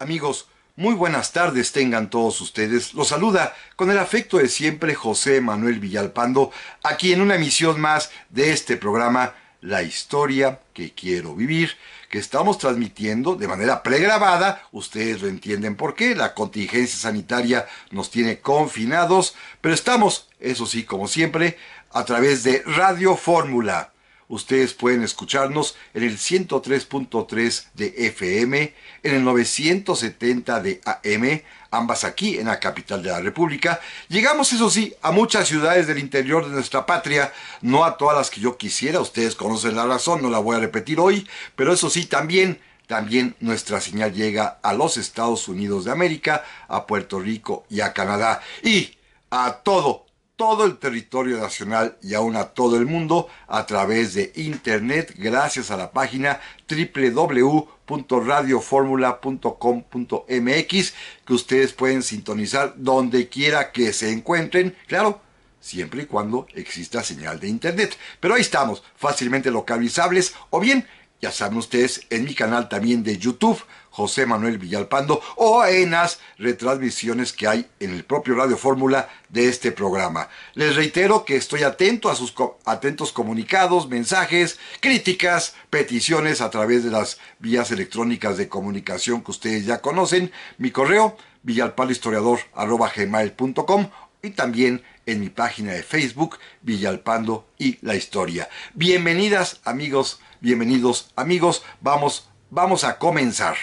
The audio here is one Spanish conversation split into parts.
amigos, muy buenas tardes tengan todos ustedes. Los saluda con el afecto de siempre José Manuel Villalpando, aquí en una emisión más de este programa La historia que quiero vivir, que estamos transmitiendo de manera pregrabada. Ustedes lo entienden por qué, la contingencia sanitaria nos tiene confinados, pero estamos, eso sí, como siempre, a través de Radio Fórmula Ustedes pueden escucharnos en el 103.3 de FM, en el 970 de AM, ambas aquí en la capital de la República. Llegamos, eso sí, a muchas ciudades del interior de nuestra patria, no a todas las que yo quisiera, ustedes conocen la razón, no la voy a repetir hoy, pero eso sí, también también nuestra señal llega a los Estados Unidos de América, a Puerto Rico y a Canadá y a todo todo el territorio nacional y aún a todo el mundo a través de internet gracias a la página www.radioformula.com.mx que ustedes pueden sintonizar donde quiera que se encuentren, claro, siempre y cuando exista señal de internet. Pero ahí estamos, fácilmente localizables o bien, ya saben ustedes, en mi canal también de YouTube José Manuel Villalpando o en las retransmisiones que hay en el propio Radio Fórmula de este programa. Les reitero que estoy atento a sus atentos comunicados, mensajes, críticas, peticiones a través de las vías electrónicas de comunicación que ustedes ya conocen. Mi correo villalpandohistoriador.com y también en mi página de Facebook Villalpando y la historia. Bienvenidas amigos, bienvenidos amigos, vamos vamos a comenzar.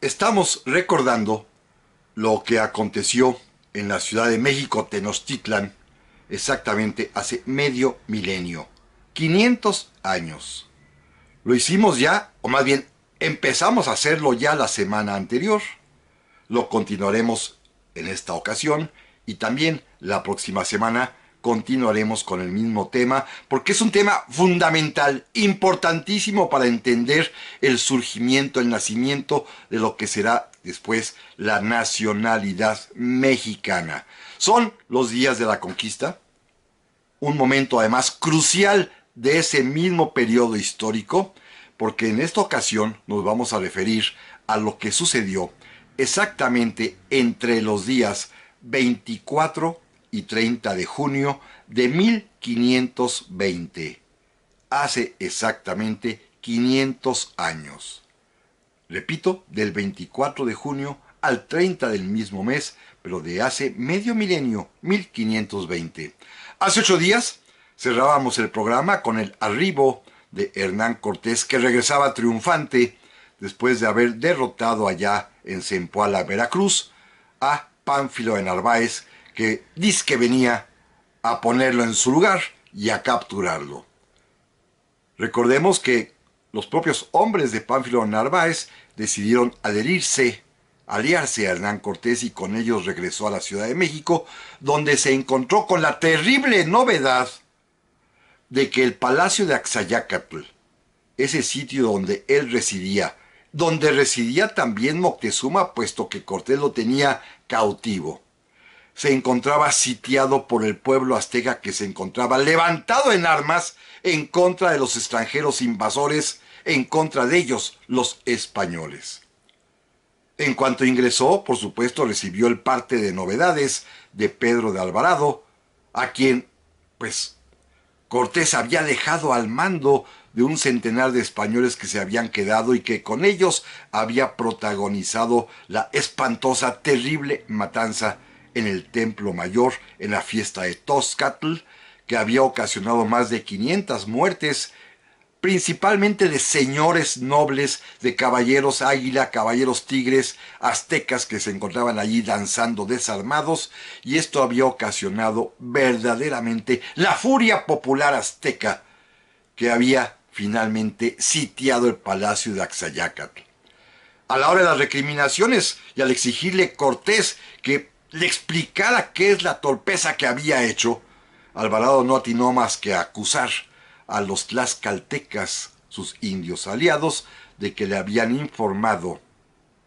Estamos recordando lo que aconteció en la Ciudad de México, Tenochtitlan, exactamente hace medio milenio, 500 años. Lo hicimos ya, o más bien empezamos a hacerlo ya la semana anterior. Lo continuaremos en esta ocasión y también la próxima semana continuaremos con el mismo tema, porque es un tema fundamental, importantísimo para entender el surgimiento, el nacimiento de lo que será después la nacionalidad mexicana. Son los días de la conquista, un momento además crucial de ese mismo periodo histórico, porque en esta ocasión nos vamos a referir a lo que sucedió exactamente entre los días 24 y y 30 de junio de 1520. Hace exactamente 500 años. Repito, del 24 de junio al 30 del mismo mes, pero de hace medio milenio, 1520. Hace ocho días cerrábamos el programa con el arribo de Hernán Cortés, que regresaba triunfante después de haber derrotado allá en Cempoala Veracruz, a Pánfilo de Narváez, que dice que venía a ponerlo en su lugar y a capturarlo. Recordemos que los propios hombres de Pánfilo Narváez decidieron adherirse, aliarse a Hernán Cortés y con ellos regresó a la Ciudad de México, donde se encontró con la terrible novedad de que el Palacio de Axayacatl, ese sitio donde él residía, donde residía también Moctezuma, puesto que Cortés lo tenía cautivo, se encontraba sitiado por el pueblo azteca que se encontraba levantado en armas en contra de los extranjeros invasores, en contra de ellos, los españoles. En cuanto ingresó, por supuesto, recibió el parte de novedades de Pedro de Alvarado, a quien, pues, Cortés había dejado al mando de un centenar de españoles que se habían quedado y que con ellos había protagonizado la espantosa, terrible matanza en el Templo Mayor en la fiesta de Toscatl, que había ocasionado más de 500 muertes, principalmente de señores nobles, de caballeros águila, caballeros tigres, aztecas que se encontraban allí danzando desarmados, y esto había ocasionado verdaderamente la furia popular azteca que había finalmente sitiado el palacio de Axayácatl. A la hora de las recriminaciones y al exigirle Cortés que le explicara qué es la torpeza que había hecho, Alvarado no atinó más que acusar a los tlaxcaltecas, sus indios aliados, de que le habían informado,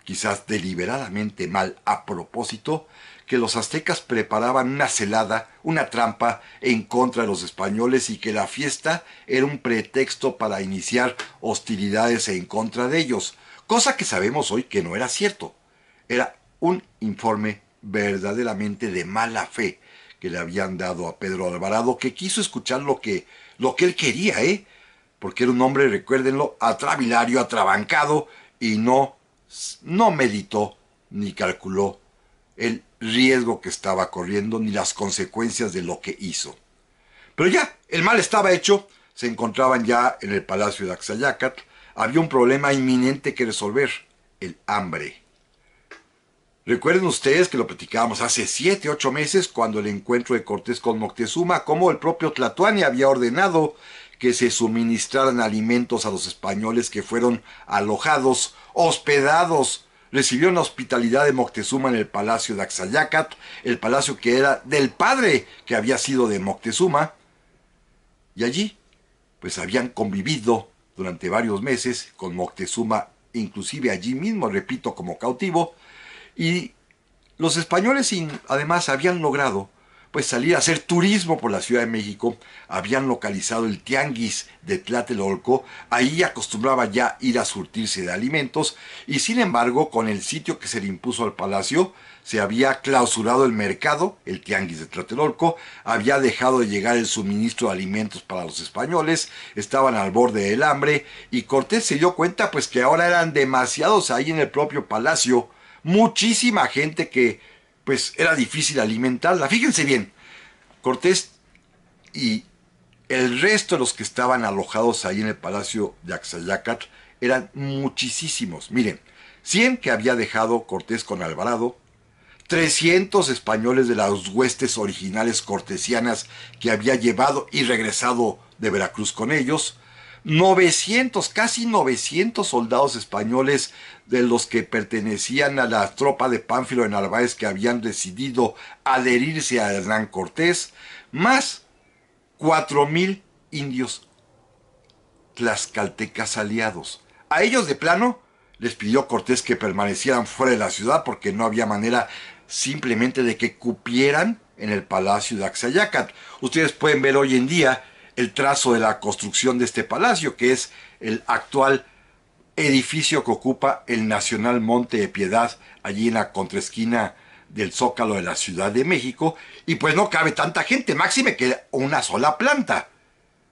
quizás deliberadamente mal a propósito, que los aztecas preparaban una celada, una trampa en contra de los españoles y que la fiesta era un pretexto para iniciar hostilidades en contra de ellos, cosa que sabemos hoy que no era cierto. Era un informe verdaderamente de mala fe que le habían dado a Pedro Alvarado, que quiso escuchar lo que, lo que él quería, ¿eh? porque era un hombre, recuérdenlo, atravilario, atrabancado, y no, no meditó ni calculó el riesgo que estaba corriendo, ni las consecuencias de lo que hizo. Pero ya, el mal estaba hecho, se encontraban ya en el palacio de Axayacat había un problema inminente que resolver, el hambre. Recuerden ustedes que lo platicábamos hace 7, 8 meses cuando el encuentro de Cortés con Moctezuma, como el propio Tlatuani había ordenado que se suministraran alimentos a los españoles que fueron alojados, hospedados, recibieron la hospitalidad de Moctezuma en el palacio de Axayacat, el palacio que era del padre que había sido de Moctezuma, y allí pues habían convivido durante varios meses con Moctezuma, inclusive allí mismo, repito, como cautivo, y los españoles además habían logrado pues salir a hacer turismo por la Ciudad de México, habían localizado el tianguis de Tlatelolco, ahí acostumbraba ya ir a surtirse de alimentos, y sin embargo, con el sitio que se le impuso al palacio, se había clausurado el mercado, el tianguis de Tlatelolco, había dejado de llegar el suministro de alimentos para los españoles, estaban al borde del hambre, y Cortés se dio cuenta pues que ahora eran demasiados ahí en el propio palacio, muchísima gente que pues era difícil alimentarla. Fíjense bien, Cortés y el resto de los que estaban alojados ahí en el palacio de Axayacat eran muchísimos. Miren, 100 que había dejado Cortés con Alvarado, 300 españoles de las huestes originales cortesianas que había llevado y regresado de Veracruz con ellos, 900, casi 900 soldados españoles de los que pertenecían a la tropa de Pánfilo de Narváez que habían decidido adherirse a Hernán Cortés, más 4.000 indios tlaxcaltecas aliados. A ellos de plano les pidió Cortés que permanecieran fuera de la ciudad porque no había manera simplemente de que cupieran en el palacio de Axayacat. Ustedes pueden ver hoy en día el trazo de la construcción de este palacio, que es el actual edificio que ocupa el Nacional Monte de Piedad, allí en la contraesquina del Zócalo de la Ciudad de México, y pues no cabe tanta gente, máxime que una sola planta.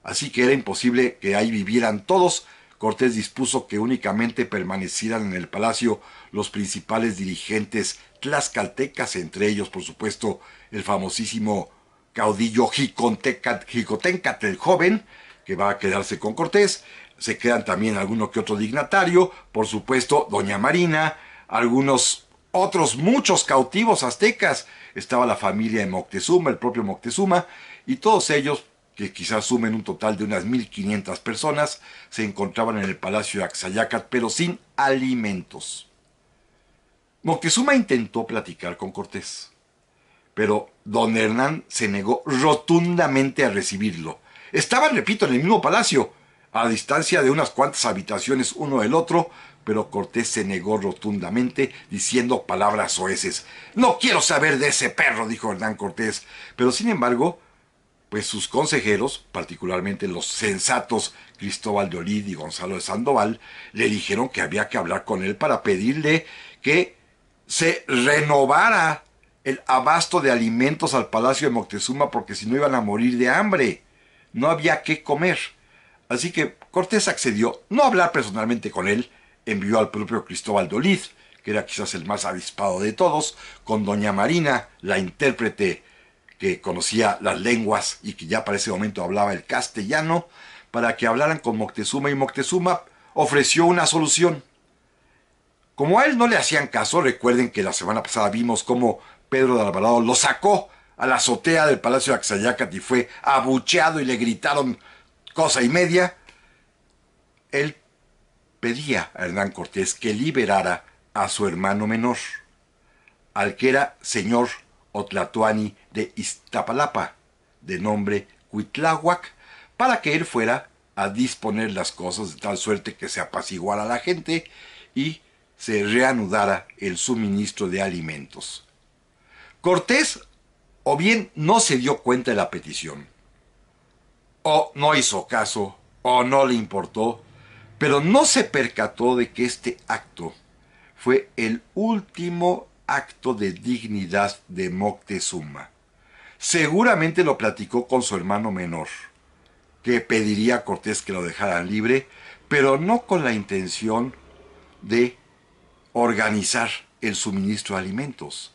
Así que era imposible que ahí vivieran todos. Cortés dispuso que únicamente permanecieran en el palacio los principales dirigentes tlaxcaltecas, entre ellos, por supuesto, el famosísimo caudillo Jicotencat, el joven, que va a quedarse con Cortés, se quedan también alguno que otro dignatario, por supuesto, Doña Marina, algunos otros muchos cautivos aztecas, estaba la familia de Moctezuma, el propio Moctezuma, y todos ellos, que quizás sumen un total de unas 1500 personas, se encontraban en el palacio de Axayacat, pero sin alimentos. Moctezuma intentó platicar con Cortés pero don Hernán se negó rotundamente a recibirlo. Estaban, repito, en el mismo palacio, a distancia de unas cuantas habitaciones uno del otro, pero Cortés se negó rotundamente, diciendo palabras oeces. No quiero saber de ese perro, dijo Hernán Cortés. Pero sin embargo, pues sus consejeros, particularmente los sensatos Cristóbal de Olid y Gonzalo de Sandoval, le dijeron que había que hablar con él para pedirle que se renovara el abasto de alimentos al palacio de Moctezuma porque si no iban a morir de hambre. No había qué comer. Así que Cortés accedió, no hablar personalmente con él, envió al propio Cristóbal Doliz, que era quizás el más avispado de todos, con doña Marina, la intérprete que conocía las lenguas y que ya para ese momento hablaba el castellano, para que hablaran con Moctezuma y Moctezuma ofreció una solución. Como a él no le hacían caso, recuerden que la semana pasada vimos cómo Pedro de Alvarado lo sacó a la azotea del Palacio de Axayácat y fue abucheado y le gritaron cosa y media, él pedía a Hernán Cortés que liberara a su hermano menor, al que era señor Otlatuani de Iztapalapa, de nombre Cuitláhuac, para que él fuera a disponer las cosas de tal suerte que se apaciguara la gente y se reanudara el suministro de alimentos. Cortés o bien no se dio cuenta de la petición, o no hizo caso, o no le importó, pero no se percató de que este acto fue el último acto de dignidad de Moctezuma. Seguramente lo platicó con su hermano menor, que pediría a Cortés que lo dejaran libre, pero no con la intención de organizar el suministro de alimentos,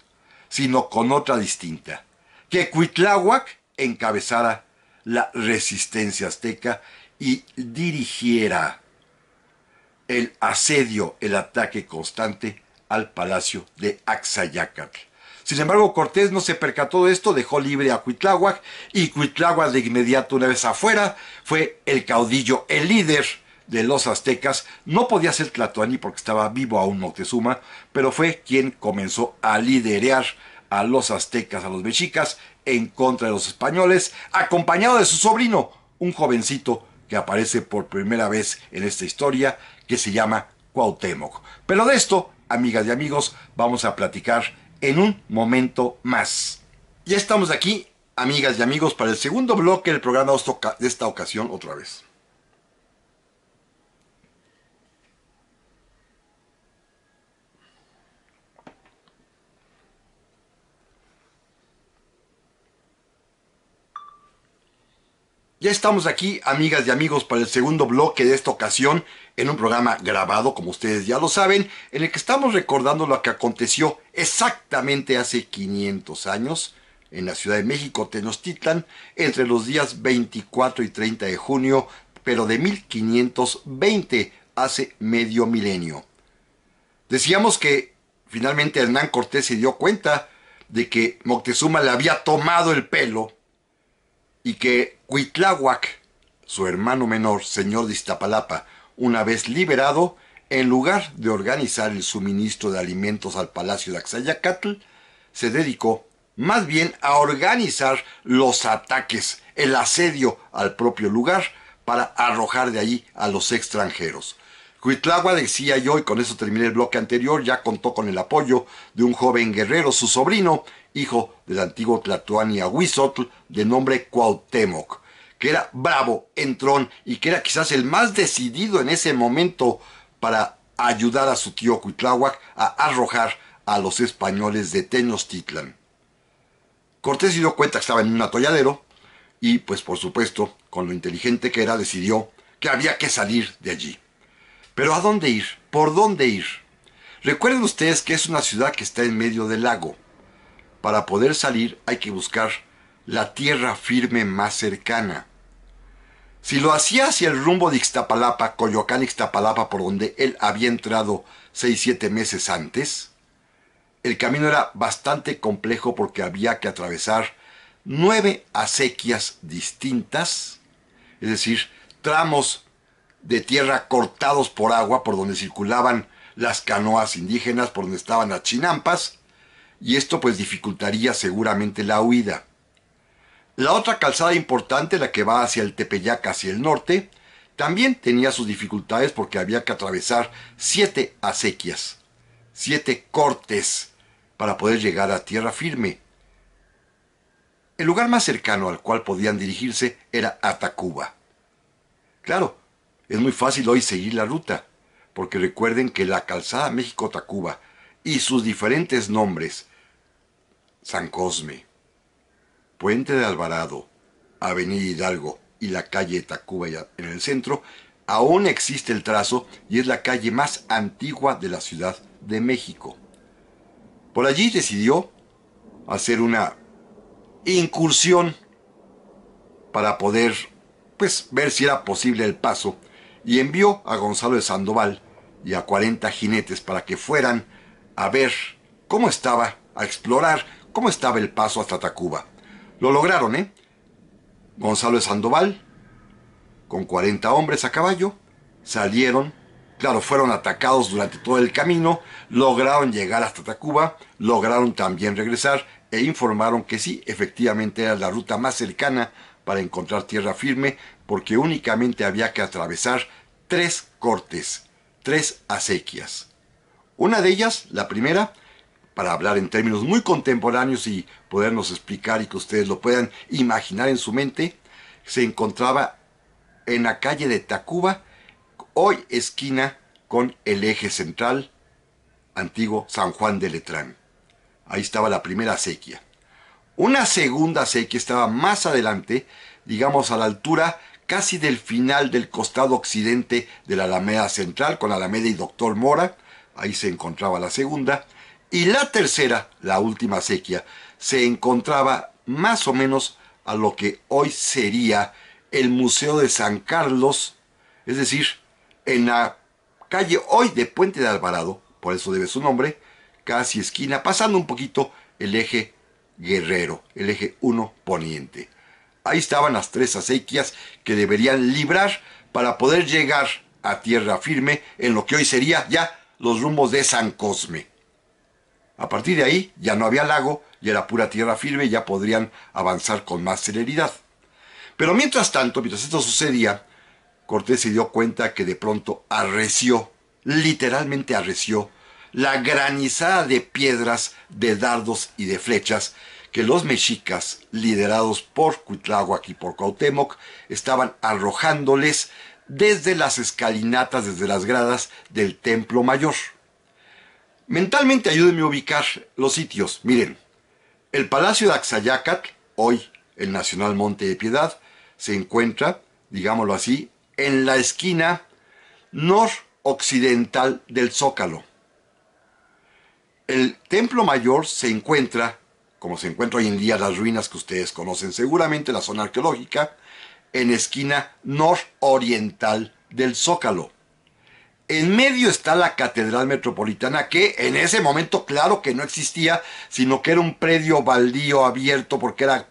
sino con otra distinta, que Cuitláhuac encabezara la resistencia azteca y dirigiera el asedio, el ataque constante al palacio de Axayacatl. Sin embargo, Cortés no se percató de esto, dejó libre a Cuitláhuac y Cuitláhuac de inmediato, una vez afuera, fue el caudillo, el líder de los aztecas. No podía ser Tlatoani porque estaba vivo aún Moctezuma, pero fue quien comenzó a liderear a los aztecas, a los mexicas, en contra de los españoles, acompañado de su sobrino, un jovencito que aparece por primera vez en esta historia, que se llama Cuauhtémoc. Pero de esto, amigas y amigos, vamos a platicar en un momento más. Ya estamos aquí, amigas y amigos, para el segundo bloque del programa de esta ocasión otra vez. Ya estamos aquí, amigas y amigos, para el segundo bloque de esta ocasión, en un programa grabado, como ustedes ya lo saben, en el que estamos recordando lo que aconteció exactamente hace 500 años en la Ciudad de México, Tenochtitlan, entre los días 24 y 30 de junio, pero de 1520, hace medio milenio. Decíamos que finalmente Hernán Cortés se dio cuenta de que Moctezuma le había tomado el pelo y que Huitláhuac, su hermano menor, señor de Iztapalapa, una vez liberado, en lugar de organizar el suministro de alimentos al palacio de Axayacatl, se dedicó más bien a organizar los ataques, el asedio al propio lugar para arrojar de ahí a los extranjeros. Cuitlagua decía yo, y con eso terminé el bloque anterior, ya contó con el apoyo de un joven guerrero, su sobrino, hijo del antiguo Tlatuani Aguizotl, de nombre Cuauhtémoc que era bravo, entrón y que era quizás el más decidido en ese momento para ayudar a su tío Cuitláhuac a arrojar a los españoles de Tenochtitlan. Cortés se dio cuenta que estaba en un atolladero y pues por supuesto, con lo inteligente que era, decidió que había que salir de allí. Pero ¿a dónde ir? ¿Por dónde ir? Recuerden ustedes que es una ciudad que está en medio del lago. Para poder salir hay que buscar la tierra firme más cercana. Si lo hacía hacia el rumbo de Ixtapalapa, Coyoacán, Ixtapalapa, por donde él había entrado 6-7 meses antes, el camino era bastante complejo porque había que atravesar nueve acequias distintas, es decir, tramos de tierra cortados por agua por donde circulaban las canoas indígenas, por donde estaban las chinampas, y esto pues dificultaría seguramente la huida. La otra calzada importante, la que va hacia el Tepeyac, hacia el norte, también tenía sus dificultades porque había que atravesar siete acequias, siete cortes para poder llegar a tierra firme. El lugar más cercano al cual podían dirigirse era Atacuba. Claro, es muy fácil hoy seguir la ruta, porque recuerden que la calzada México-Tacuba y sus diferentes nombres, San Cosme, Puente de Alvarado, Avenida Hidalgo y la calle Tacuba en el centro, aún existe el trazo y es la calle más antigua de la Ciudad de México. Por allí decidió hacer una incursión para poder pues ver si era posible el paso y envió a Gonzalo de Sandoval y a 40 jinetes para que fueran a ver cómo estaba, a explorar cómo estaba el paso hasta Tacuba. Lo lograron, ¿eh? Gonzalo de Sandoval, con 40 hombres a caballo, salieron, claro, fueron atacados durante todo el camino, lograron llegar hasta Tacuba, lograron también regresar e informaron que sí, efectivamente era la ruta más cercana para encontrar tierra firme, porque únicamente había que atravesar tres cortes, tres acequias. Una de ellas, la primera, para hablar en términos muy contemporáneos y podernos explicar y que ustedes lo puedan imaginar en su mente, se encontraba en la calle de Tacuba, hoy esquina con el eje central antiguo San Juan de Letrán. Ahí estaba la primera sequía. Una segunda sequía estaba más adelante, digamos a la altura casi del final del costado occidente de la Alameda Central con Alameda y Doctor Mora. Ahí se encontraba la segunda y la tercera, la última acequia, se encontraba más o menos a lo que hoy sería el Museo de San Carlos, es decir, en la calle hoy de Puente de Alvarado, por eso debe su nombre, casi esquina, pasando un poquito el eje guerrero, el eje 1 poniente. Ahí estaban las tres acequias que deberían librar para poder llegar a tierra firme en lo que hoy sería ya los rumbos de San Cosme. A partir de ahí ya no había lago y era pura tierra firme y ya podrían avanzar con más celeridad. Pero mientras tanto, mientras esto sucedía, Cortés se dio cuenta que de pronto arreció, literalmente arreció, la granizada de piedras, de dardos y de flechas que los mexicas, liderados por Cuitláhuac y por Cuauhtémoc, estaban arrojándoles desde las escalinatas, desde las gradas del Templo Mayor. Mentalmente ayúdenme a ubicar los sitios. Miren, el Palacio de Axayacat, hoy el Nacional Monte de Piedad, se encuentra, digámoslo así, en la esquina noroccidental del Zócalo. El Templo Mayor se encuentra, como se encuentra hoy en día las ruinas que ustedes conocen seguramente, la zona arqueológica, en esquina nororiental del Zócalo. En medio está la Catedral Metropolitana, que en ese momento claro que no existía, sino que era un predio baldío abierto porque era,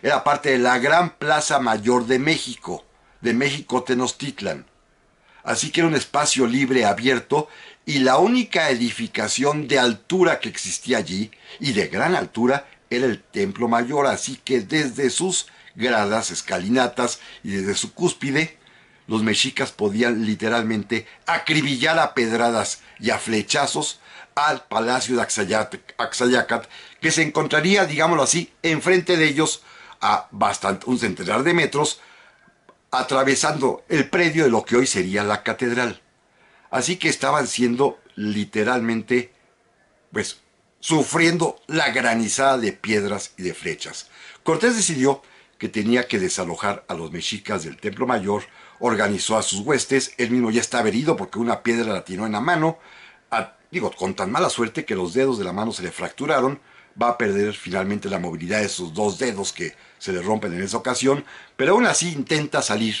era parte de la gran Plaza Mayor de México, de México Tenochtitlan. Así que era un espacio libre, abierto, y la única edificación de altura que existía allí, y de gran altura, era el Templo Mayor, así que desde sus gradas, escalinatas y desde su cúspide, los mexicas podían literalmente acribillar a pedradas y a flechazos al palacio de Axayacat, que se encontraría, digámoslo así, enfrente de ellos a bastante, un centenar de metros, atravesando el predio de lo que hoy sería la catedral. Así que estaban siendo literalmente, pues, sufriendo la granizada de piedras y de flechas. Cortés decidió que tenía que desalojar a los mexicas del Templo Mayor organizó a sus huestes, él mismo ya estaba herido porque una piedra la tiró en la mano, digo, con tan mala suerte que los dedos de la mano se le fracturaron, va a perder finalmente la movilidad de sus dos dedos que se le rompen en esa ocasión, pero aún así intenta salir,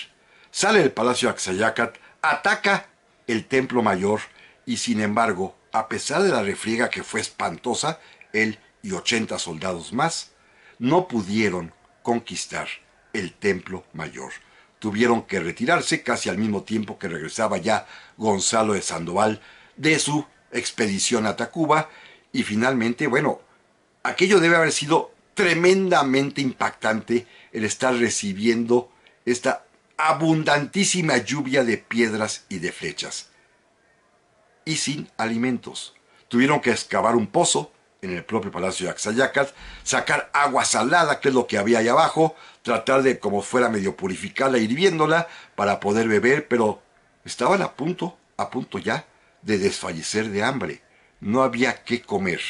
sale del palacio de ataca el templo mayor y sin embargo, a pesar de la refriega que fue espantosa, él y 80 soldados más no pudieron conquistar el templo mayor tuvieron que retirarse casi al mismo tiempo que regresaba ya Gonzalo de Sandoval de su expedición a Tacuba y finalmente, bueno, aquello debe haber sido tremendamente impactante el estar recibiendo esta abundantísima lluvia de piedras y de flechas. Y sin alimentos. Tuvieron que excavar un pozo en el propio palacio de Axayacas, sacar agua salada, que es lo que había ahí abajo, tratar de como fuera medio purificarla, hirviéndola para poder beber, pero estaban a punto, a punto ya de desfallecer de hambre. No había qué comer.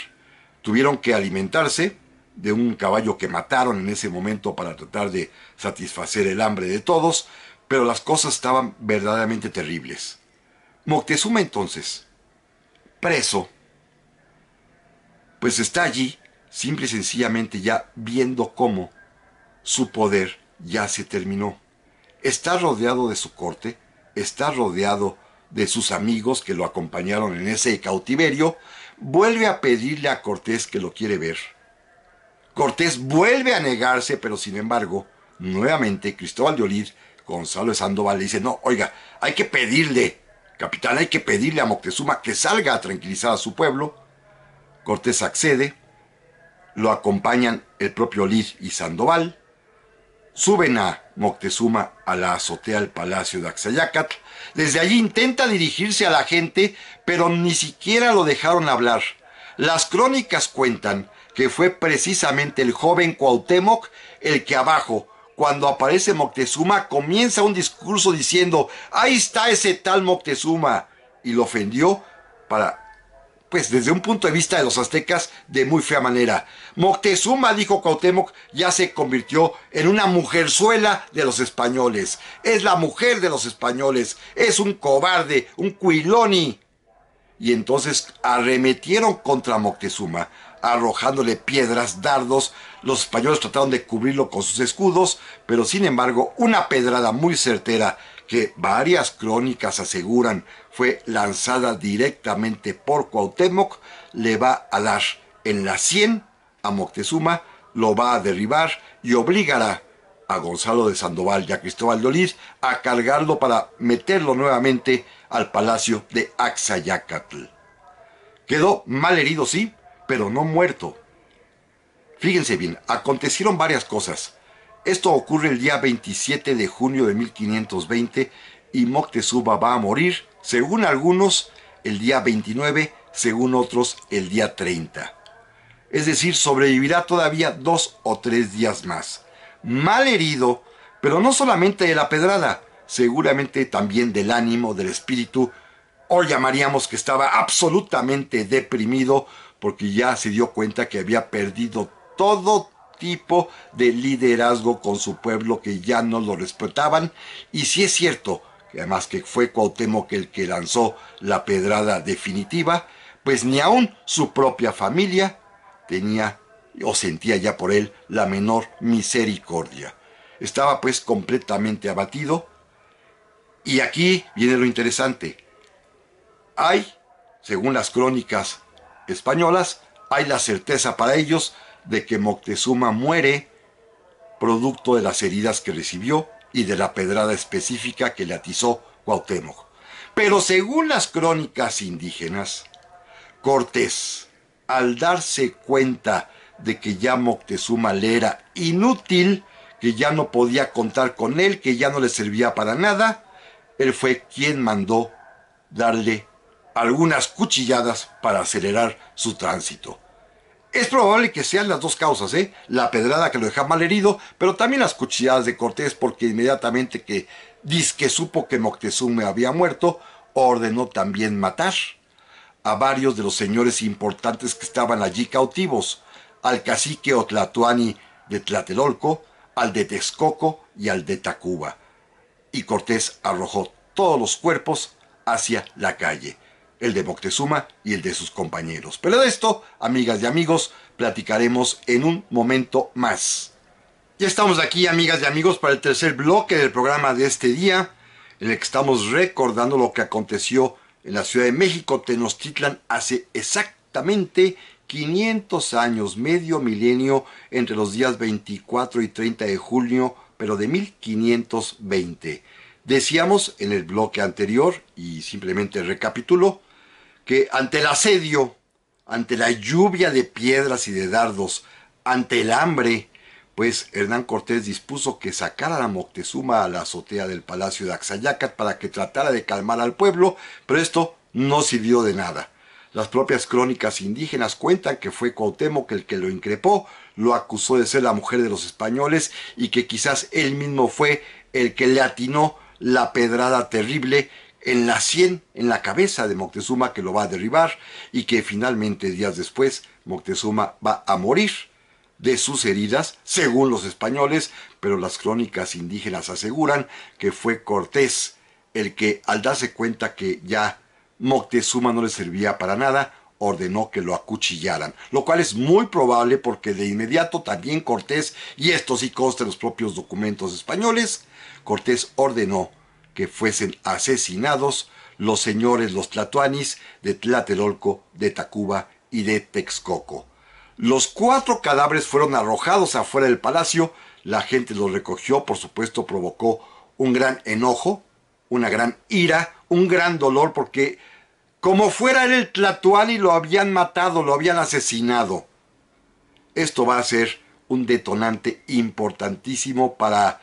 Tuvieron que alimentarse de un caballo que mataron en ese momento para tratar de satisfacer el hambre de todos, pero las cosas estaban verdaderamente terribles. Moctezuma entonces, preso, pues está allí, simple y sencillamente ya viendo cómo su poder ya se terminó. Está rodeado de su corte, está rodeado de sus amigos que lo acompañaron en ese cautiverio, vuelve a pedirle a Cortés que lo quiere ver. Cortés vuelve a negarse, pero sin embargo, nuevamente Cristóbal de Olid, Gonzalo de Sandoval le dice, no, oiga, hay que pedirle, capitán, hay que pedirle a Moctezuma que salga a tranquilizar a su pueblo. Cortés accede, lo acompañan el propio Olid y Sandoval, Suben a Moctezuma a la azotea del palacio de Axayacatl. Desde allí intenta dirigirse a la gente, pero ni siquiera lo dejaron hablar. Las crónicas cuentan que fue precisamente el joven Cuauhtémoc el que abajo, cuando aparece Moctezuma, comienza un discurso diciendo, ahí está ese tal Moctezuma, y lo ofendió para pues desde un punto de vista de los aztecas, de muy fea manera. Moctezuma, dijo Cuauhtémoc, ya se convirtió en una mujerzuela de los españoles. Es la mujer de los españoles. Es un cobarde, un cuiloni. Y entonces arremetieron contra Moctezuma, arrojándole piedras, dardos. Los españoles trataron de cubrirlo con sus escudos, pero sin embargo, una pedrada muy certera que varias crónicas aseguran fue lanzada directamente por Cuauhtémoc, le va a dar en la 100 a Moctezuma, lo va a derribar y obligará a Gonzalo de Sandoval y a Cristóbal de a cargarlo para meterlo nuevamente al palacio de Axayacatl. Quedó mal herido, sí, pero no muerto. Fíjense bien, acontecieron varias cosas. Esto ocurre el día 27 de junio de 1520 y Moctezuma va a morir según algunos el día 29, según otros el día 30. Es decir, sobrevivirá todavía dos o tres días más. Mal herido, pero no solamente de la pedrada, seguramente también del ánimo, del espíritu. o llamaríamos que estaba absolutamente deprimido porque ya se dio cuenta que había perdido todo tipo de liderazgo con su pueblo que ya no lo respetaban. Y si es cierto, además que fue Cuauhtémoc el que lanzó la pedrada definitiva, pues ni aún su propia familia tenía o sentía ya por él la menor misericordia. Estaba pues completamente abatido. Y aquí viene lo interesante. Hay, según las crónicas españolas, hay la certeza para ellos de que Moctezuma muere producto de las heridas que recibió y de la pedrada específica que le atizó Cuauhtémoc. Pero según las crónicas indígenas, Cortés, al darse cuenta de que ya Moctezuma le era inútil, que ya no podía contar con él, que ya no le servía para nada, él fue quien mandó darle algunas cuchilladas para acelerar su tránsito. Es probable que sean las dos causas, ¿eh? La pedrada que lo deja mal herido, pero también las cuchilladas de Cortés, porque inmediatamente que disque supo que Moctezuma había muerto, ordenó también matar a varios de los señores importantes que estaban allí cautivos, al cacique Otlatuani de Tlatelolco, al de Texcoco y al de Tacuba. Y Cortés arrojó todos los cuerpos hacia la calle el de Moctezuma y el de sus compañeros. Pero de esto, amigas y amigos, platicaremos en un momento más. Ya estamos aquí, amigas y amigos, para el tercer bloque del programa de este día, en el que estamos recordando lo que aconteció en la Ciudad de México, Tenochtitlan, hace exactamente 500 años, medio milenio, entre los días 24 y 30 de junio, pero de 1520. Decíamos en el bloque anterior, y simplemente recapitulo, que ante el asedio, ante la lluvia de piedras y de dardos, ante el hambre, pues Hernán Cortés dispuso que sacara a Moctezuma a la azotea del palacio de Axayacat para que tratara de calmar al pueblo, pero esto no sirvió de nada. Las propias crónicas indígenas cuentan que fue que el que lo increpó, lo acusó de ser la mujer de los españoles y que quizás él mismo fue el que le atinó la pedrada terrible en la sien, en la cabeza de Moctezuma que lo va a derribar y que finalmente días después Moctezuma va a morir de sus heridas, según los españoles, pero las crónicas indígenas aseguran que fue Cortés el que al darse cuenta que ya Moctezuma no le servía para nada, ordenó que lo acuchillaran, lo cual es muy probable porque de inmediato también Cortés, y esto sí consta en los propios documentos españoles, Cortés ordenó fuesen asesinados los señores los tlatoanis de Tlatelolco, de Tacuba y de Texcoco. Los cuatro cadáveres fueron arrojados afuera del palacio, la gente los recogió, por supuesto provocó un gran enojo, una gran ira, un gran dolor, porque como fuera el Tlatoani lo habían matado, lo habían asesinado. Esto va a ser un detonante importantísimo para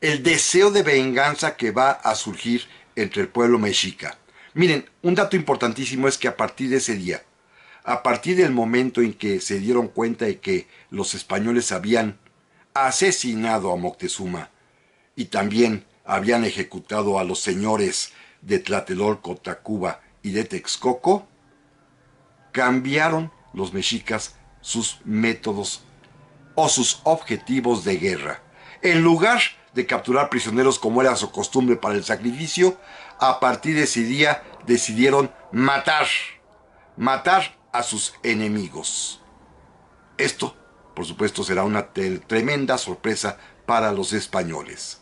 el deseo de venganza que va a surgir entre el pueblo mexica. Miren, un dato importantísimo es que a partir de ese día, a partir del momento en que se dieron cuenta de que los españoles habían asesinado a Moctezuma y también habían ejecutado a los señores de Tlatelolco, Tacuba y de Texcoco, cambiaron los mexicas sus métodos o sus objetivos de guerra. En lugar de capturar prisioneros como era su costumbre para el sacrificio, a partir de ese día decidieron matar, matar a sus enemigos. Esto, por supuesto, será una tremenda sorpresa para los españoles.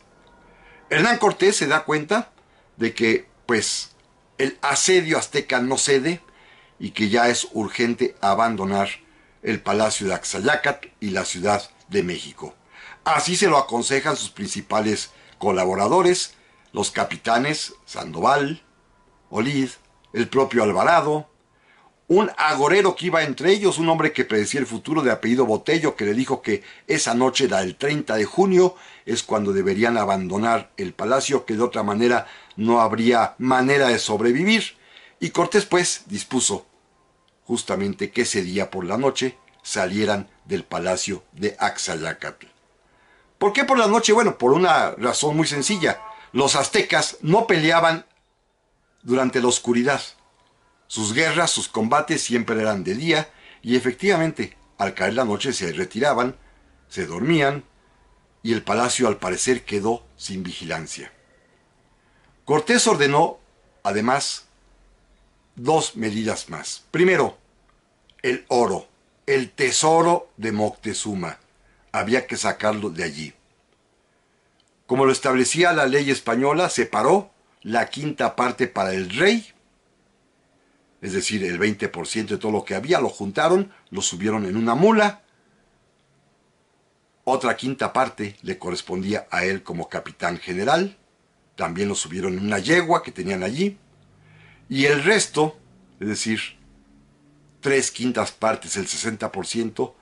Hernán Cortés se da cuenta de que, pues, el asedio azteca no cede y que ya es urgente abandonar el palacio de Axayacat y la ciudad de México. Así se lo aconsejan sus principales colaboradores, los capitanes Sandoval, Olid, el propio Alvarado, un agorero que iba entre ellos, un hombre que predecía el futuro de apellido Botello, que le dijo que esa noche del 30 de junio es cuando deberían abandonar el palacio, que de otra manera no habría manera de sobrevivir. Y Cortés pues dispuso justamente que ese día por la noche salieran del palacio de Axayacatl. ¿Por qué por la noche? Bueno, por una razón muy sencilla. Los aztecas no peleaban durante la oscuridad. Sus guerras, sus combates siempre eran de día y efectivamente al caer la noche se retiraban, se dormían y el palacio al parecer quedó sin vigilancia. Cortés ordenó, además, dos medidas más. Primero, el oro, el tesoro de Moctezuma había que sacarlo de allí. Como lo establecía la ley española, separó la quinta parte para el rey, es decir, el 20% de todo lo que había, lo juntaron, lo subieron en una mula, otra quinta parte le correspondía a él como capitán general, también lo subieron en una yegua que tenían allí, y el resto, es decir, tres quintas partes, el 60%,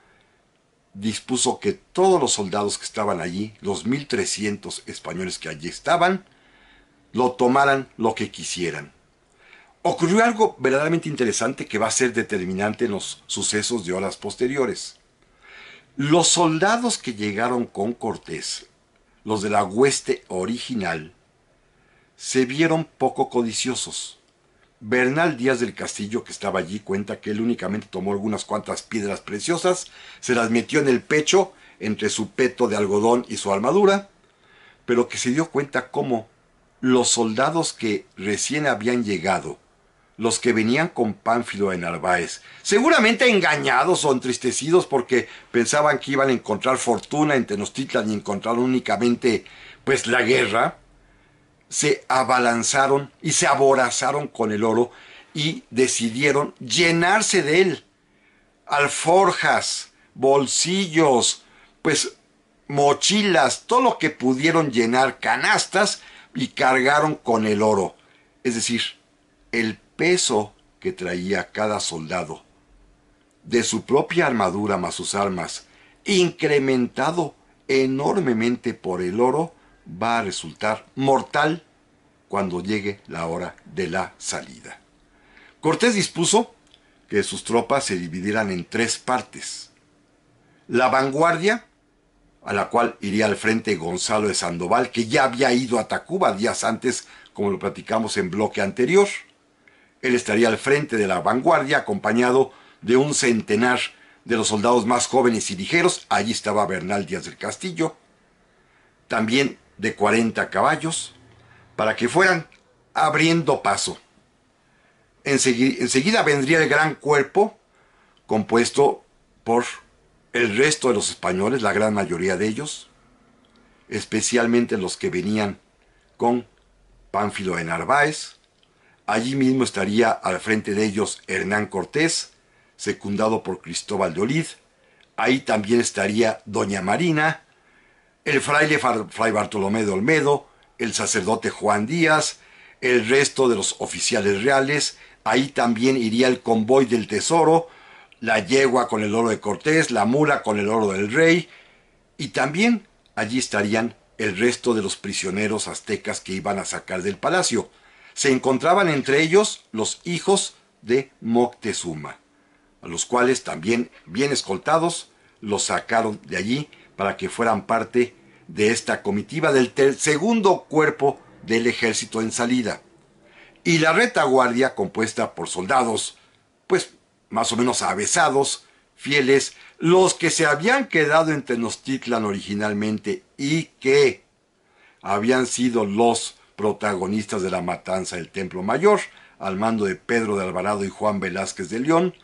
dispuso que todos los soldados que estaban allí, los 1.300 españoles que allí estaban, lo tomaran lo que quisieran. Ocurrió algo verdaderamente interesante que va a ser determinante en los sucesos de horas posteriores. Los soldados que llegaron con Cortés, los de la hueste original, se vieron poco codiciosos Bernal Díaz del Castillo, que estaba allí, cuenta que él únicamente tomó algunas cuantas piedras preciosas, se las metió en el pecho, entre su peto de algodón y su armadura, pero que se dio cuenta cómo los soldados que recién habían llegado, los que venían con Pánfilo de Narváez, seguramente engañados o entristecidos porque pensaban que iban a encontrar fortuna en Tenochtitlan y encontraron únicamente pues la guerra, se abalanzaron y se aborazaron con el oro y decidieron llenarse de él. Alforjas, bolsillos, pues mochilas, todo lo que pudieron llenar, canastas y cargaron con el oro. Es decir, el peso que traía cada soldado de su propia armadura más sus armas, incrementado enormemente por el oro, va a resultar mortal cuando llegue la hora de la salida. Cortés dispuso que sus tropas se dividieran en tres partes. La vanguardia, a la cual iría al frente Gonzalo de Sandoval, que ya había ido a Tacuba días antes, como lo platicamos en bloque anterior. Él estaría al frente de la vanguardia, acompañado de un centenar de los soldados más jóvenes y ligeros. Allí estaba Bernal Díaz del Castillo. También de 40 caballos para que fueran abriendo paso. Enseguida, vendría el gran cuerpo compuesto por el resto de los españoles, la gran mayoría de ellos, especialmente los que venían con Pánfilo de Narváez. Allí mismo estaría al frente de ellos Hernán Cortés, secundado por Cristóbal de Olid. Ahí también estaría Doña Marina, el fraile Fray Bartolomé de Olmedo, el sacerdote Juan Díaz, el resto de los oficiales reales, ahí también iría el convoy del tesoro, la yegua con el oro de Cortés, la mula con el oro del rey, y también allí estarían el resto de los prisioneros aztecas que iban a sacar del palacio. Se encontraban entre ellos los hijos de Moctezuma, a los cuales también, bien escoltados, los sacaron de allí para que fueran parte de esta comitiva del segundo cuerpo del ejército en salida. Y la retaguardia, compuesta por soldados, pues más o menos avesados, fieles, los que se habían quedado en Tenochtitlan originalmente y que habían sido los protagonistas de la matanza del Templo Mayor, al mando de Pedro de Alvarado y Juan Velázquez de León,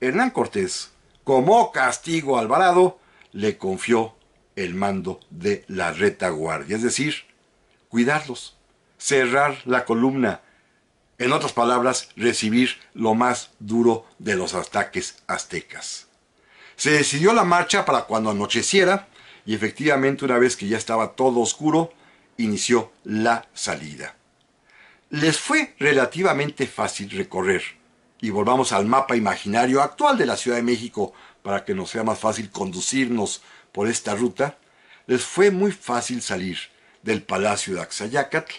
Hernán Cortés, como castigo a Alvarado, le confió el mando de la retaguardia, es decir, cuidarlos, cerrar la columna, en otras palabras, recibir lo más duro de los ataques aztecas. Se decidió la marcha para cuando anocheciera y efectivamente una vez que ya estaba todo oscuro, inició la salida. Les fue relativamente fácil recorrer. Y volvamos al mapa imaginario actual de la Ciudad de México para que nos sea más fácil conducirnos por esta ruta, les fue muy fácil salir del palacio de Axayacatl,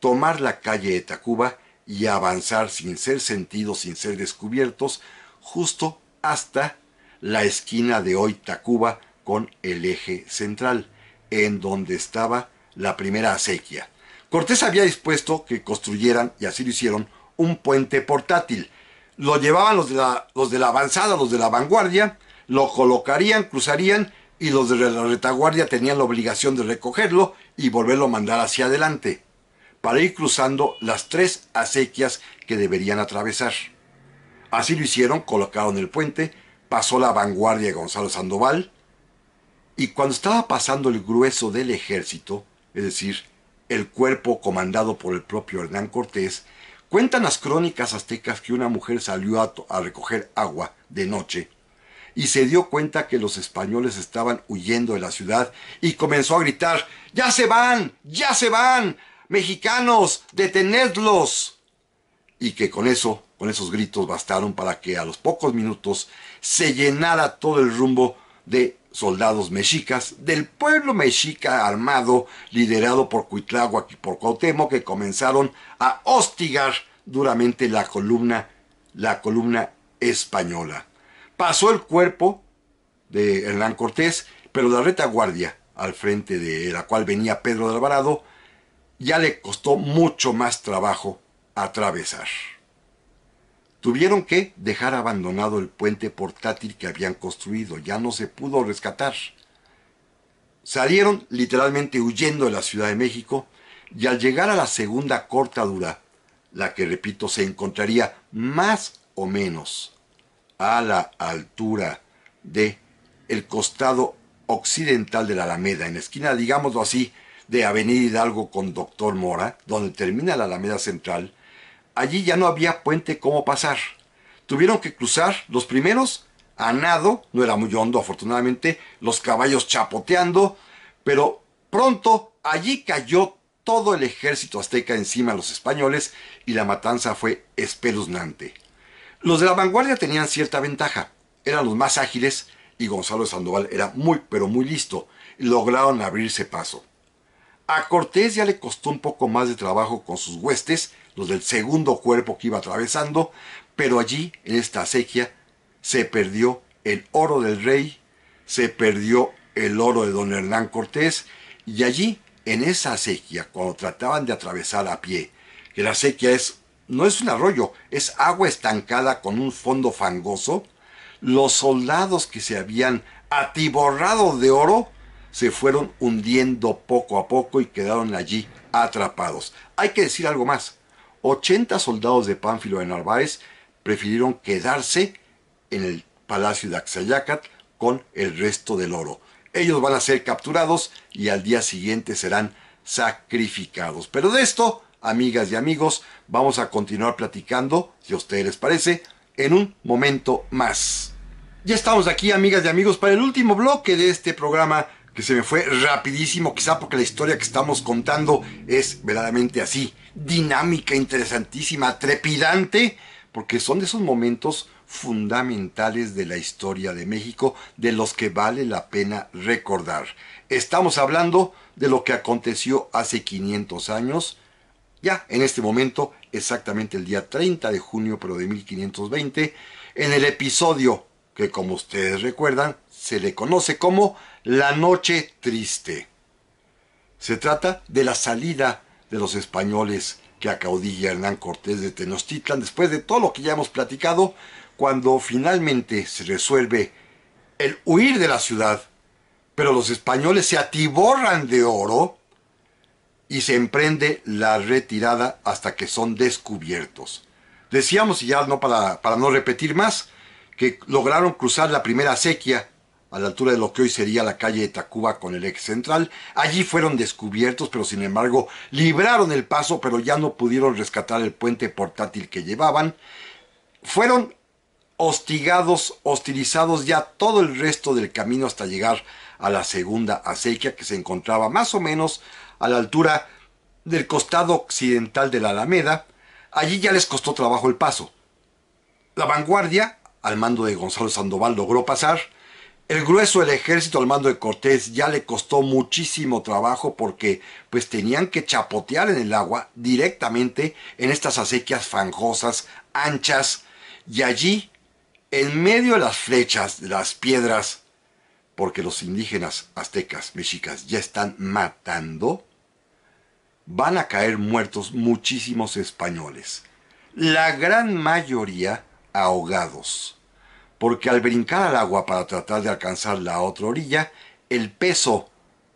tomar la calle de Tacuba y avanzar sin ser sentidos, sin ser descubiertos, justo hasta la esquina de hoy Tacuba con el eje central, en donde estaba la primera acequia. Cortés había dispuesto que construyeran, y así lo hicieron, un puente portátil lo llevaban los de, la, los de la avanzada, los de la vanguardia, lo colocarían, cruzarían y los de la retaguardia tenían la obligación de recogerlo y volverlo a mandar hacia adelante, para ir cruzando las tres acequias que deberían atravesar. Así lo hicieron, colocaron el puente, pasó la vanguardia de Gonzalo Sandoval, y cuando estaba pasando el grueso del ejército, es decir, el cuerpo comandado por el propio Hernán Cortés, Cuentan las crónicas aztecas que una mujer salió a, recoger agua de noche y se dio cuenta que los españoles estaban huyendo de la ciudad y comenzó a gritar, ¡Ya se van! ¡Ya se van! ¡Mexicanos! ¡Detenedlos! Y que con eso, con esos gritos bastaron para que a los pocos minutos se llenara todo el rumbo de soldados mexicas del pueblo mexica armado liderado por Cuitláhuac y por Cuauhtémoc que comenzaron a hostigar duramente la columna la columna española. Pasó el cuerpo de Hernán Cortés, pero la retaguardia al frente de la cual venía Pedro de Alvarado ya le costó mucho más trabajo atravesar. Tuvieron que dejar abandonado el puente portátil que habían construido, ya no se pudo rescatar. Salieron literalmente huyendo de la Ciudad de México y al llegar a la segunda cortadura, la que repito se encontraría más o menos a la altura de el costado occidental de la Alameda, en esquina, digámoslo así, de Avenida Hidalgo con Doctor Mora, donde termina la Alameda Central, allí ya no había puente cómo pasar. Tuvieron que cruzar los primeros a nado, no era muy hondo afortunadamente, los caballos chapoteando, pero pronto allí cayó todo el ejército azteca encima de los españoles y la matanza fue espeluznante. Los de la vanguardia tenían cierta ventaja, eran los más ágiles y Gonzalo de Sandoval era muy pero muy listo, y lograron abrirse paso. A Cortés ya le costó un poco más de trabajo con sus huestes, los del segundo cuerpo que iba atravesando, pero allí, en esta acequia, se perdió el oro del rey, se perdió el oro de don Hernán Cortés, y allí, en esa acequia, cuando trataban de atravesar a pie, que la acequia es, no es un arroyo, es agua estancada con un fondo fangoso, los soldados que se habían atiborrado de oro se fueron hundiendo poco a poco y quedaron allí atrapados. Hay que decir algo más. 80 soldados de Pánfilo de Narváez prefirieron quedarse en el palacio de Axayacat con el resto del oro. Ellos van a ser capturados y al día siguiente serán sacrificados. Pero de esto, amigas y amigos, vamos a continuar platicando, si a ustedes les parece, en un momento más. Ya estamos aquí, amigas y amigos, para el último bloque de este programa que se me fue rapidísimo, quizá porque la historia que estamos contando es verdaderamente así, dinámica, interesantísima, trepidante, porque son de esos momentos fundamentales de la historia de México, de los que vale la pena recordar. Estamos hablando de lo que aconteció hace 500 años, ya en este momento, exactamente el día 30 de junio, pero de 1520, en el episodio que como ustedes recuerdan, se le conoce como La Noche Triste. Se trata de la salida de los españoles que acaudilla Hernán Cortés de Tenochtitlan, después de todo lo que ya hemos platicado, cuando finalmente se resuelve el huir de la ciudad, pero los españoles se atiborran de oro y se emprende la retirada hasta que son descubiertos. Decíamos, y ya no para, para no repetir más, que lograron cruzar la primera sequía a la altura de lo que hoy sería la calle de Tacuba con el ex central. Allí fueron descubiertos, pero sin embargo libraron el paso, pero ya no pudieron rescatar el puente portátil que llevaban. Fueron hostigados, hostilizados ya todo el resto del camino hasta llegar a la segunda acequia que se encontraba más o menos a la altura del costado occidental de la Alameda. Allí ya les costó trabajo el paso. La vanguardia, al mando de Gonzalo Sandoval, logró pasar, el grueso del ejército al mando de Cortés ya le costó muchísimo trabajo porque pues tenían que chapotear en el agua directamente en estas acequias fangosas anchas, y allí, en medio de las flechas, de las piedras, porque los indígenas aztecas, mexicas, ya están matando, van a caer muertos muchísimos españoles, la gran mayoría ahogados porque al brincar al agua para tratar de alcanzar la otra orilla, el peso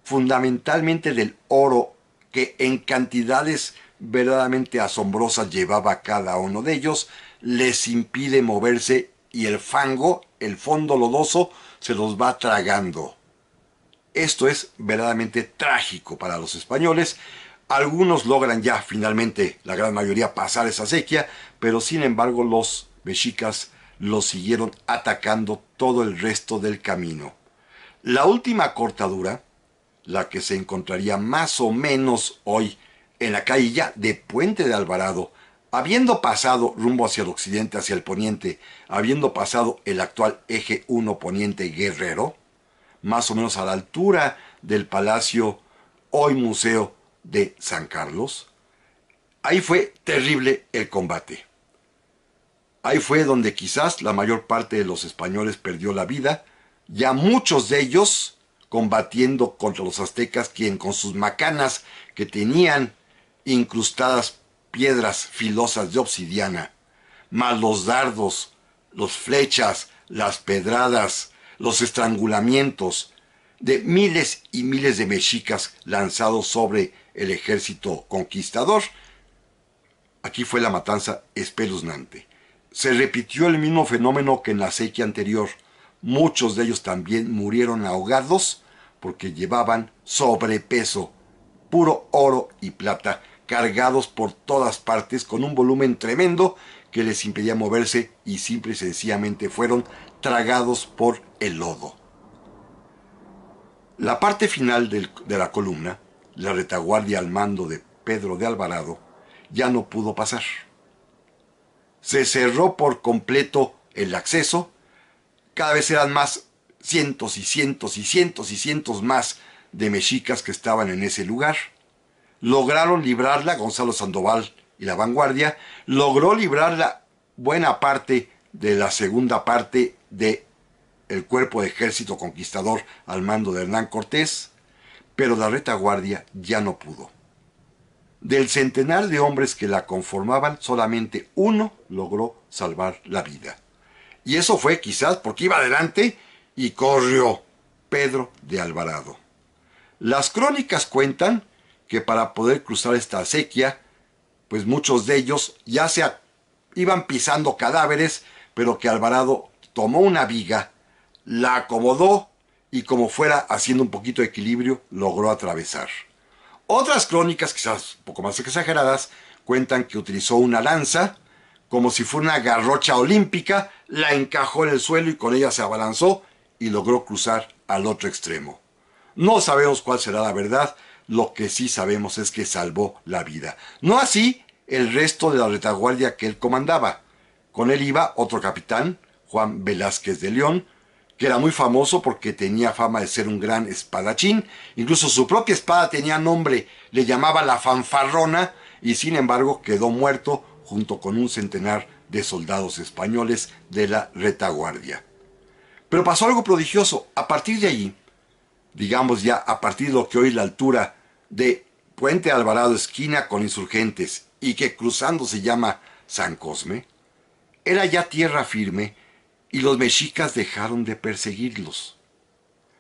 fundamentalmente del oro que en cantidades verdaderamente asombrosas llevaba cada uno de ellos, les impide moverse y el fango, el fondo lodoso, se los va tragando. Esto es verdaderamente trágico para los españoles. Algunos logran ya finalmente, la gran mayoría, pasar esa sequía, pero sin embargo los mexicas lo siguieron atacando todo el resto del camino. La última cortadura, la que se encontraría más o menos hoy en la calle ya de Puente de Alvarado, habiendo pasado rumbo hacia el occidente, hacia el poniente, habiendo pasado el actual eje 1 poniente guerrero, más o menos a la altura del Palacio, hoy Museo de San Carlos, ahí fue terrible el combate. Ahí fue donde quizás la mayor parte de los españoles perdió la vida, ya muchos de ellos combatiendo contra los aztecas, quien con sus macanas que tenían incrustadas piedras filosas de obsidiana, más los dardos, las flechas, las pedradas, los estrangulamientos de miles y miles de mexicas lanzados sobre el ejército conquistador. Aquí fue la matanza espeluznante se repitió el mismo fenómeno que en la sequía anterior. Muchos de ellos también murieron ahogados porque llevaban sobrepeso, puro oro y plata, cargados por todas partes con un volumen tremendo que les impedía moverse y simple y sencillamente fueron tragados por el lodo. La parte final de la columna, la retaguardia al mando de Pedro de Alvarado, ya no pudo pasar se cerró por completo el acceso. Cada vez eran más cientos y cientos y cientos y cientos más de mexicas que estaban en ese lugar. Lograron librarla Gonzalo Sandoval y la vanguardia. Logró librarla buena parte de la segunda parte de el cuerpo de ejército conquistador al mando de Hernán Cortés, pero la retaguardia ya no pudo. Del centenar de hombres que la conformaban, solamente uno logró salvar la vida. Y eso fue quizás porque iba adelante y corrió Pedro de Alvarado. Las crónicas cuentan que para poder cruzar esta acequia, pues muchos de ellos ya se iban pisando cadáveres, pero que Alvarado tomó una viga, la acomodó y como fuera haciendo un poquito de equilibrio, logró atravesar. Otras crónicas, quizás un poco más exageradas, cuentan que utilizó una lanza como si fuera una garrocha olímpica, la encajó en el suelo y con ella se abalanzó y logró cruzar al otro extremo. No sabemos cuál será la verdad, lo que sí sabemos es que salvó la vida. No así el resto de la retaguardia que él comandaba. Con él iba otro capitán, Juan Velázquez de León, que era muy famoso porque tenía fama de ser un gran espadachín. Incluso su propia espada tenía nombre, le llamaba la fanfarrona y sin embargo quedó muerto junto con un centenar de soldados españoles de la retaguardia. Pero pasó algo prodigioso. A partir de allí, digamos ya a partir de lo que hoy la altura de Puente Alvarado esquina con insurgentes y que cruzando se llama San Cosme, era ya tierra firme y los mexicas dejaron de perseguirlos.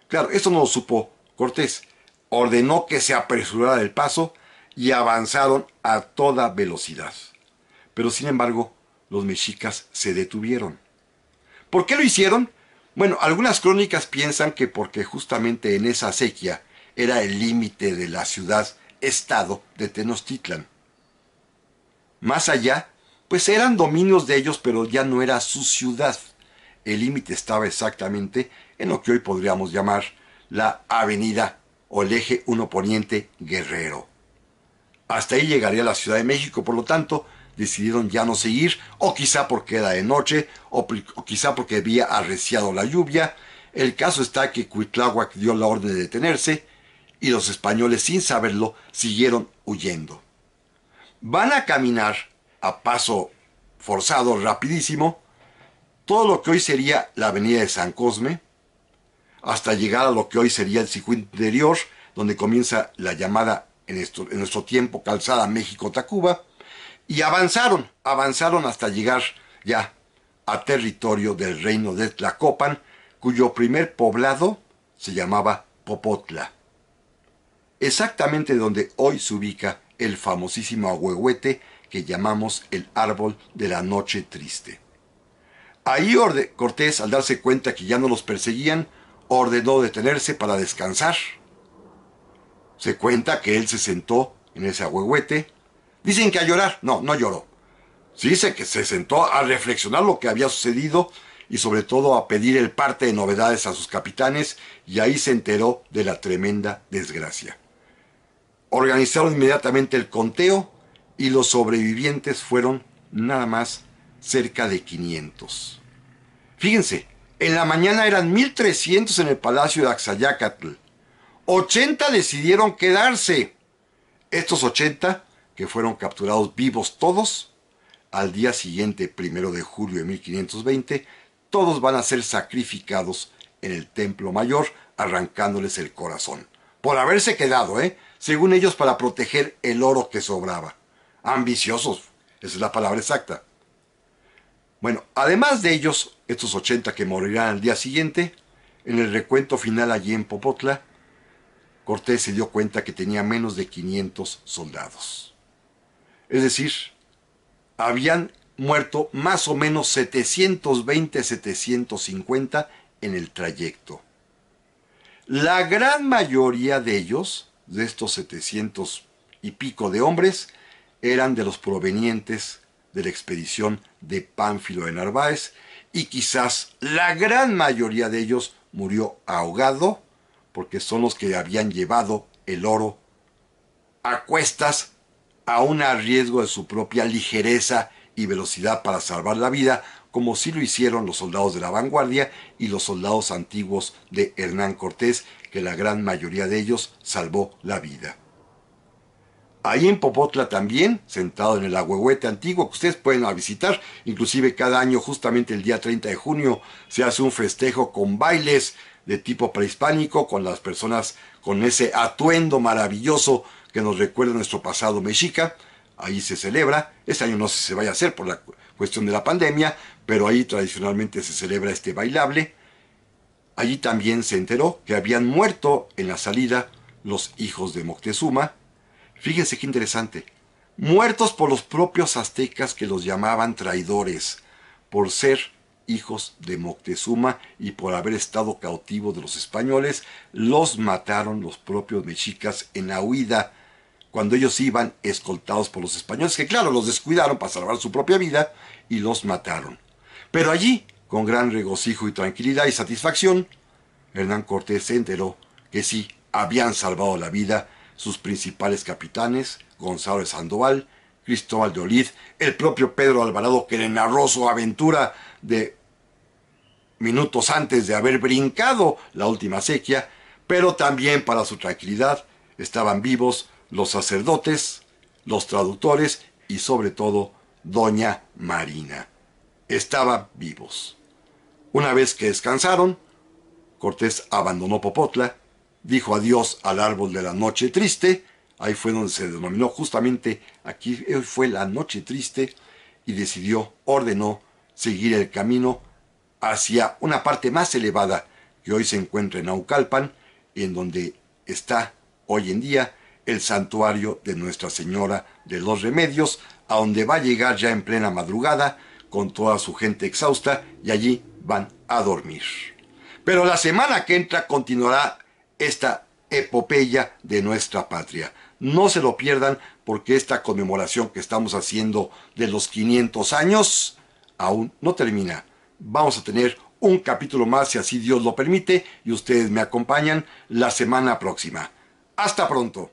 Claro, esto no lo supo Cortés. Ordenó que se apresurara el paso y avanzaron a toda velocidad. Pero sin embargo, los mexicas se detuvieron. ¿Por qué lo hicieron? Bueno, algunas crónicas piensan que porque justamente en esa acequia era el límite de la ciudad-estado de Tenochtitlan. Más allá, pues eran dominios de ellos, pero ya no era su ciudad el límite estaba exactamente en lo que hoy podríamos llamar la avenida o el eje 1 Poniente Guerrero. Hasta ahí llegaría la Ciudad de México, por lo tanto, decidieron ya no seguir, o quizá porque era de noche, o, quizá porque había arreciado la lluvia. El caso está que Cuitláhuac dio la orden de detenerse y los españoles, sin saberlo, siguieron huyendo. Van a caminar a paso forzado, rapidísimo, todo lo que hoy sería la avenida de San Cosme, hasta llegar a lo que hoy sería el circuito interior, donde comienza la llamada en, nuestro tiempo calzada México-Tacuba, y avanzaron, avanzaron hasta llegar ya a territorio del reino de Tlacopan, cuyo primer poblado se llamaba Popotla, exactamente donde hoy se ubica el famosísimo ahuehuete que llamamos el árbol de la noche triste. Ahí Cortés, al darse cuenta que ya no los perseguían, ordenó detenerse para descansar. Se cuenta que él se sentó en ese agüehuete. Dicen que a llorar. No, no lloró. Se dice que se sentó a reflexionar lo que había sucedido y sobre todo a pedir el parte de novedades a sus capitanes y ahí se enteró de la tremenda desgracia. Organizaron inmediatamente el conteo y los sobrevivientes fueron nada más cerca de 500. Fíjense, en la mañana eran 1300 en el palacio de Axayacatl. 80 decidieron quedarse. Estos 80, que fueron capturados vivos todos, al día siguiente, primero de julio de 1520, todos van a ser sacrificados en el templo mayor, arrancándoles el corazón. Por haberse quedado, ¿eh? según ellos, para proteger el oro que sobraba. Ambiciosos, esa es la palabra exacta. Bueno, además de ellos, estos 80 que morirán al día siguiente, en el recuento final allí en Popotla, Cortés se dio cuenta que tenía menos de 500 soldados. Es decir, habían muerto más o menos 720, 750 en el trayecto. La gran mayoría de ellos, de estos 700 y pico de hombres, eran de los provenientes de la expedición de Pánfilo de Narváez y quizás la gran mayoría de ellos murió ahogado porque son los que habían llevado el oro a cuestas aún a riesgo de su propia ligereza y velocidad para salvar la vida, como si lo hicieron los soldados de la vanguardia y los soldados antiguos de Hernán Cortés, que la gran mayoría de ellos salvó la vida. Ahí en Popotla también, sentado en el Agüehuete antiguo, que ustedes pueden visitar. Inclusive cada año, justamente el día 30 de junio, se hace un festejo con bailes de tipo prehispánico, con las personas con ese atuendo maravilloso que nos recuerda nuestro pasado mexica. Ahí se celebra. Este año no sé se vaya a hacer por la cuestión de la pandemia, pero ahí tradicionalmente se celebra este bailable. Allí también se enteró que habían muerto en la salida los hijos de Moctezuma, Fíjense qué interesante. Muertos por los propios aztecas que los llamaban traidores, por ser hijos de Moctezuma y por haber estado cautivo de los españoles, los mataron los propios mexicas en la huida, cuando ellos iban escoltados por los españoles, que claro, los descuidaron para salvar su propia vida y los mataron. Pero allí, con gran regocijo y tranquilidad y satisfacción, Hernán Cortés se enteró que sí, habían salvado la vida sus principales capitanes, Gonzalo de Sandoval, Cristóbal de Olid, el propio Pedro Alvarado que le narró su aventura de minutos antes de haber brincado la última sequía, pero también para su tranquilidad estaban vivos los sacerdotes, los traductores y sobre todo Doña Marina. Estaban vivos. Una vez que descansaron, Cortés abandonó Popotla dijo adiós al árbol de la noche triste, ahí fue donde se denominó justamente, aquí fue la noche triste, y decidió, ordenó seguir el camino hacia una parte más elevada que hoy se encuentra en Aucalpan, en donde está hoy en día el santuario de Nuestra Señora de los Remedios, a donde va a llegar ya en plena madrugada con toda su gente exhausta y allí van a dormir. Pero la semana que entra continuará esta epopeya de nuestra patria. No se lo pierdan porque esta conmemoración que estamos haciendo de los 500 años aún no termina. Vamos a tener un capítulo más si así Dios lo permite y ustedes me acompañan la semana próxima. Hasta pronto.